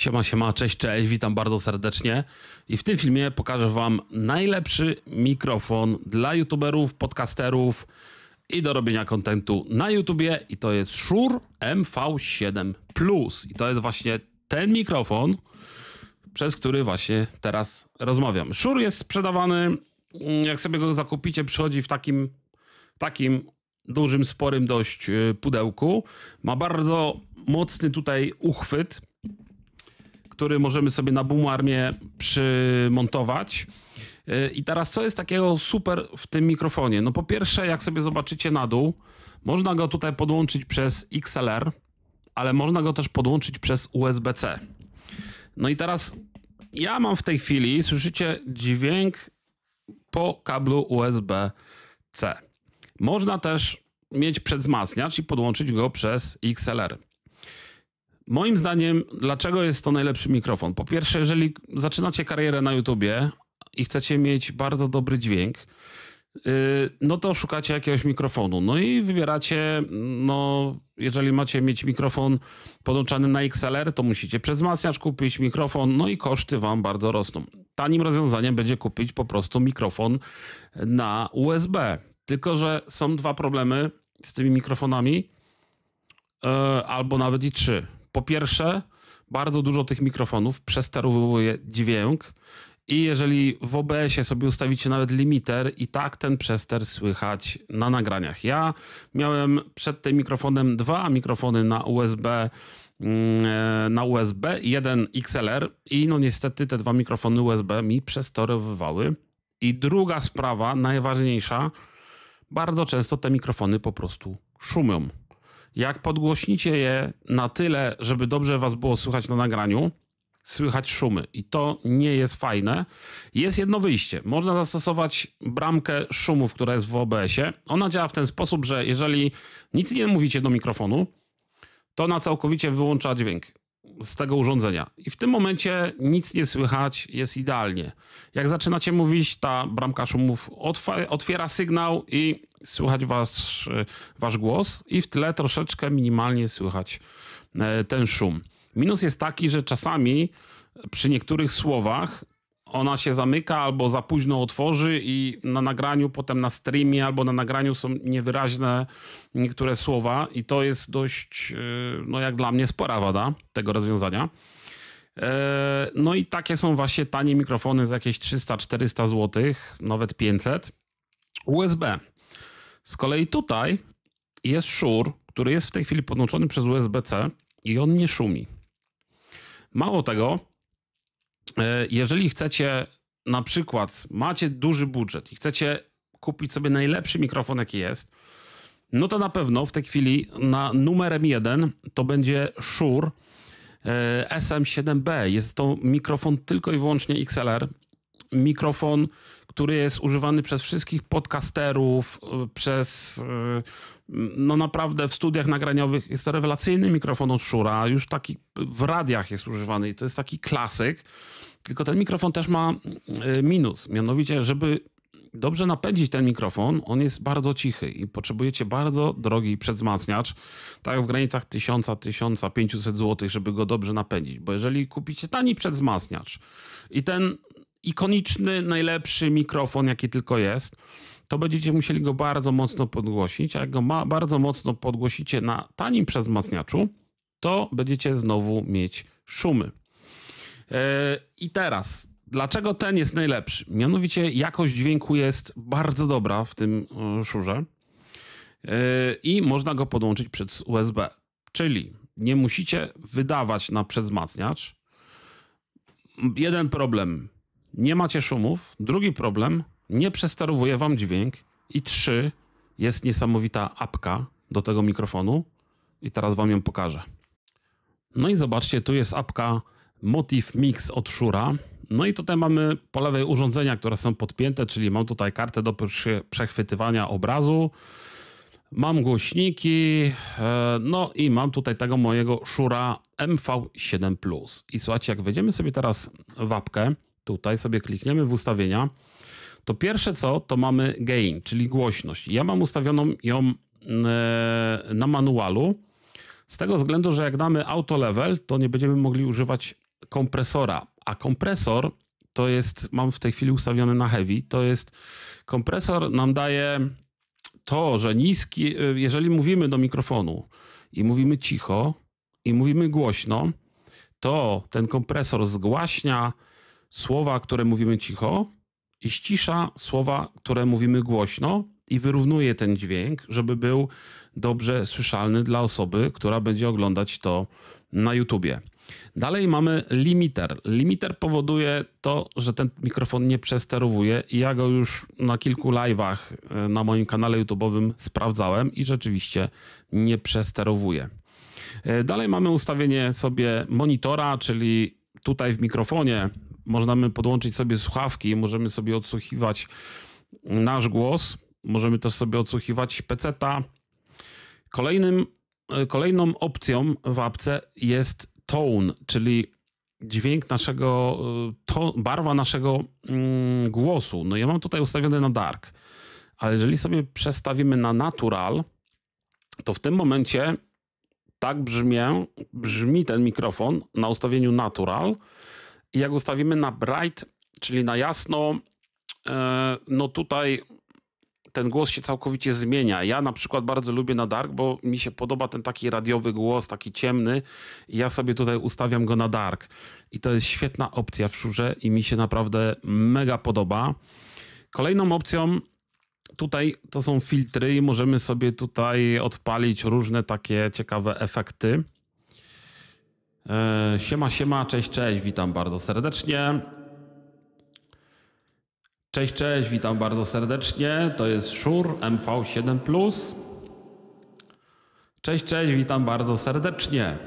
Siema, siema, cześć, cześć, witam bardzo serdecznie. I w tym filmie pokażę Wam najlepszy mikrofon dla youtuberów, podcasterów i do robienia kontentu na YouTubie. I to jest Shure MV7 Plus. I to jest właśnie ten mikrofon, przez który właśnie teraz rozmawiam. Shure jest sprzedawany, mm, jak sobie go zakupicie, przychodzi w takim, takim dużym, sporym dość y, pudełku. Ma bardzo mocny tutaj uchwyt który możemy sobie na boomarmie przymontować. Y, I teraz co jest takiego super w tym mikrofonie? No po pierwsze, jak sobie zobaczycie na dół, można go tutaj podłączyć przez XLR, ale można go też podłączyć przez USB-C. No i teraz ja mam w tej chwili, słyszycie dźwięk po kablu USB-C. Można też mieć przedzmacniacz i podłączyć go przez XLR. Moim zdaniem, dlaczego jest to najlepszy mikrofon? Po pierwsze, jeżeli zaczynacie karierę na YouTubie i chcecie mieć bardzo dobry dźwięk, y, no to szukacie jakiegoś mikrofonu. No i wybieracie, no jeżeli macie mieć mikrofon podłączany na XLR, to musicie przez wzmacniacz kupić mikrofon, no i koszty wam bardzo rosną. Tanim rozwiązaniem będzie kupić po prostu mikrofon na USB. Tylko, że są dwa problemy z tymi mikrofonami, y, albo nawet i trzy. Po pierwsze, bardzo dużo tych mikrofonów przesterowuje dźwięk i jeżeli w OBS-ie sobie ustawicie nawet limiter, i tak ten przester słychać na nagraniach. Ja miałem przed tym mikrofonem dwa mikrofony na USB mm, e, na USB, jeden XLR i no niestety te dwa mikrofony USB mi przesterowywały. I druga sprawa, najważniejsza, bardzo często te mikrofony po prostu szumią. Jak podgłośnicie je na tyle, żeby dobrze was było słychać na nagraniu, słychać szumy i to nie jest fajne. Jest jedno wyjście. Można zastosować bramkę szumów, która jest w OBS-ie. Ona działa w ten sposób, że jeżeli nic nie mówicie do mikrofonu, to ona całkowicie wyłącza dźwięk z tego urządzenia. I w tym momencie nic nie słychać, jest idealnie. Jak zaczynacie mówić, ta bramka szumów otwiera sygnał i słychać wasz, wasz głos i w tle troszeczkę minimalnie słychać e, ten szum. Minus jest taki, że czasami przy niektórych słowach ona się zamyka albo za późno otworzy i na nagraniu, potem na streamie albo na nagraniu są niewyraźne niektóre słowa i to jest dość, e, no jak dla mnie, spora wada tego rozwiązania. E, no i takie są właśnie tanie mikrofony za jakieś 300-400 zł, nawet 500 USB. Z kolei tutaj jest szur, który jest w tej chwili podłączony przez USB-C i on nie szumi. Mało tego, E, jeżeli chcecie, na przykład, macie duży budżet i chcecie kupić sobie najlepszy mikrofon, jaki jest, no to na pewno w tej chwili na numerem jeden to będzie Shure e, SM7B. Jest to mikrofon tylko i wyłącznie XLR. Mikrofon który jest używany przez wszystkich podcasterów, y, przez y, no naprawdę w studiach nagraniowych jest to rewelacyjny mikrofon od Szura, już taki w radiach jest używany i to jest taki klasyk. Tylko ten mikrofon też ma y, minus, mianowicie, żeby dobrze napędzić ten mikrofon, on jest bardzo cichy i potrzebujecie bardzo drogi przedwzmacniacz, tak w granicach 1000-1500 zł, żeby go dobrze napędzić. Bo jeżeli kupicie tani przedwzmacniacz i ten ikoniczny, najlepszy mikrofon, jaki tylko jest, to będziecie musieli go bardzo mocno podgłosić. A jak go bardzo mocno podgłosicie na tanim przezmacniaczu, to będziecie znowu mieć szumy. E, I teraz, dlaczego ten jest najlepszy? Mianowicie jakość dźwięku jest bardzo dobra w tym e, szurze e, i można go podłączyć przez USB. Czyli nie musicie wydawać na przezmacniacz. Jeden problem nie macie szumów. Drugi problem, nie przesterowuje wam dźwięk. I trzy, jest niesamowita apka do tego mikrofonu i teraz wam ją pokażę. No i zobaczcie, tu jest apka Motif Mix od Shura. No i tutaj mamy po lewej urządzenia, które są podpięte, czyli mam tutaj kartę do przechwytywania obrazu, mam głośniki, e, no i mam tutaj tego mojego Shura MV7+. I słuchajcie, jak wejdziemy sobie teraz w apkę, tutaj sobie klikniemy w ustawienia, to pierwsze co, to mamy gain, czyli głośność. Ja mam ustawioną ją e, na manualu, z tego względu, że jak damy auto level, to nie będziemy mogli używać kompresora, a kompresor to jest, mam w tej chwili ustawiony na heavy, to jest kompresor nam daje to, że niski, e, jeżeli mówimy do mikrofonu i mówimy cicho i mówimy głośno, to ten kompresor zgłaśnia słowa, które mówimy cicho i ścisza słowa, które mówimy głośno i wyrównuje ten dźwięk, żeby był dobrze słyszalny dla osoby, która będzie oglądać to na YouTubie. Dalej mamy limiter. Limiter powoduje to, że ten mikrofon nie przesterowuje. Ja go już na kilku live'ach e, na moim kanale YouTube'owym sprawdzałem i rzeczywiście nie przesterowuje. E, dalej mamy ustawienie sobie monitora, czyli tutaj w mikrofonie Możemy podłączyć sobie słuchawki i możemy sobie odsłuchiwać nasz głos. Możemy też sobie odsłuchiwać peceta. Kolejnym, e, kolejną opcją w apce jest tone, czyli dźwięk naszego, e, to, barwa naszego mm, głosu. No ja mam tutaj ustawione na dark, ale jeżeli sobie przestawimy na natural, to w tym momencie tak brzmię, brzmi ten mikrofon na ustawieniu natural, i jak ustawimy na bright, czyli na jasno, e, no tutaj ten głos się całkowicie zmienia. Ja na przykład bardzo lubię na dark, bo mi się podoba ten taki radiowy głos, taki ciemny i ja sobie tutaj ustawiam go na dark. I to jest świetna opcja w szurze i mi się naprawdę mega podoba. Kolejną opcją tutaj to są filtry i możemy sobie tutaj odpalić różne takie ciekawe efekty. E, siema, siema, cześć, cześć, witam bardzo serdecznie. Cześć, cześć, witam bardzo serdecznie. To jest Szur MV7. Cześć, cześć, witam bardzo serdecznie.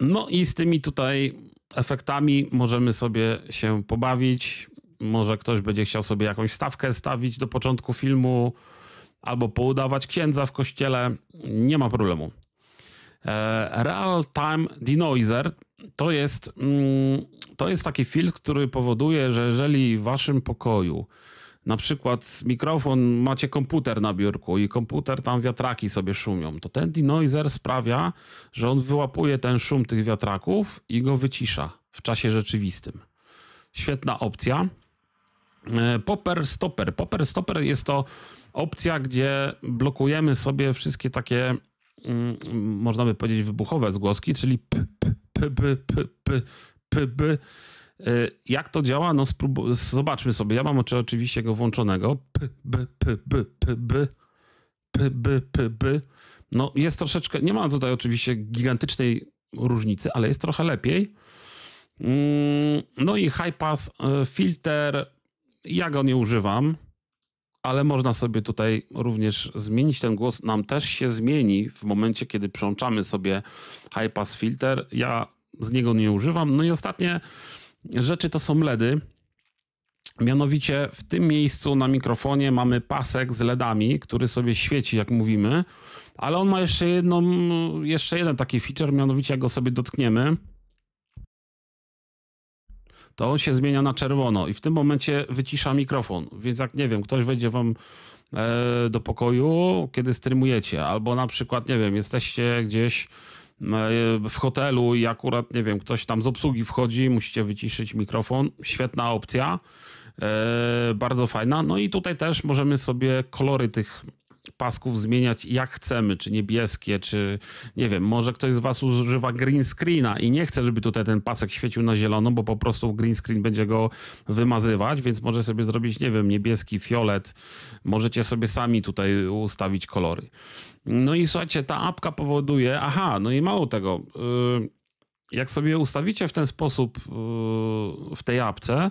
No i z tymi tutaj efektami możemy sobie się pobawić. Może ktoś będzie chciał sobie jakąś stawkę stawić do początku filmu albo poudawać księdza w kościele. Nie ma problemu. E, Real Time Denoiser to jest, mm, to jest taki filtr, który powoduje, że jeżeli w waszym pokoju na przykład mikrofon, macie komputer na biurku i komputer tam wiatraki sobie szumią, to ten denoiser sprawia, że on wyłapuje ten szum tych wiatraków i go wycisza w czasie rzeczywistym. Świetna opcja. E, Popper Stopper. Popper Stopper jest to opcja, gdzie blokujemy sobie wszystkie takie Mm, można by powiedzieć, wybuchowe zgłoski, czyli p, p, p, p, p, p, p, p. Y, jak to działa? No spróbu- zobaczmy sobie. Ja mam oczywiście go włączonego. P, b, p, b, p, b, p, b, p, b. No jest troszeczkę, nie ma tutaj oczywiście gigantycznej różnicy, ale jest trochę lepiej. Mm, no i high pass y, filter, ja go nie używam ale można sobie tutaj również zmienić ten głos. Nam też się zmieni w momencie, kiedy przełączamy sobie high pass filter. Ja z niego nie używam. No i ostatnie rzeczy to są LEDy. Mianowicie w tym miejscu na mikrofonie mamy pasek z LEDami, który sobie świeci, jak mówimy, ale on ma jeszcze, jedną, jeszcze jeden taki feature, mianowicie jak go sobie dotkniemy, to on się zmienia na czerwono i w tym momencie wycisza mikrofon. Więc jak nie wiem, ktoś wejdzie wam e, do pokoju, kiedy streamujecie, albo na przykład, nie wiem, jesteście gdzieś e, w hotelu i akurat, nie wiem, ktoś tam z obsługi wchodzi, musicie wyciszyć mikrofon. Świetna opcja, e, bardzo fajna. No i tutaj też możemy sobie kolory tych pasków zmieniać jak chcemy, czy niebieskie, czy nie wiem, może ktoś z was używa green screena i nie chce, żeby tutaj ten pasek świecił na zielono, bo po prostu green screen będzie go wymazywać, więc może sobie zrobić, nie wiem, niebieski, fiolet. Możecie sobie sami tutaj ustawić kolory. No i słuchajcie, ta apka powoduje, aha, no i mało tego, y, jak sobie ustawicie w ten sposób y, w tej apce,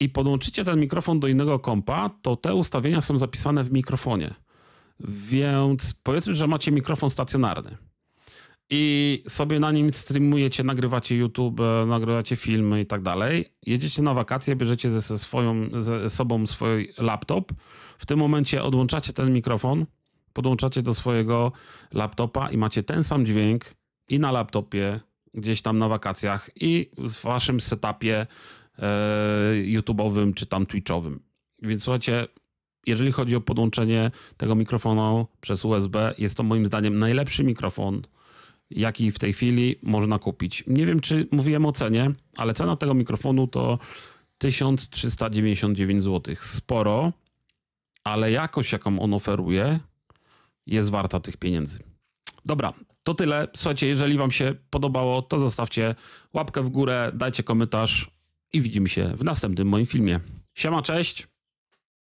i podłączycie ten mikrofon do innego kompa, to te ustawienia są zapisane w mikrofonie. Więc powiedzmy, że macie mikrofon stacjonarny i sobie na nim streamujecie, nagrywacie YouTube, e, nagrywacie filmy i tak dalej. Jedziecie na wakacje, bierzecie ze, swoją, ze sobą swój laptop. W tym momencie odłączacie ten mikrofon, podłączacie do swojego laptopa i macie ten sam dźwięk i na laptopie, gdzieś tam na wakacjach i w waszym setupie e, YouTube'owym czy tam Twitch'owym. Więc słuchajcie, jeżeli chodzi o podłączenie tego mikrofonu przez USB, jest to moim zdaniem najlepszy mikrofon, jaki w tej chwili można kupić. Nie wiem, czy mówiłem o cenie, ale cena tego mikrofonu to 1399 zł. Sporo, ale jakość, jaką on oferuje, jest warta tych pieniędzy. Dobra, to tyle. Słuchajcie, jeżeli Wam się podobało, to zostawcie łapkę w górę, dajcie komentarz i widzimy się w następnym moim filmie. Siema, cześć!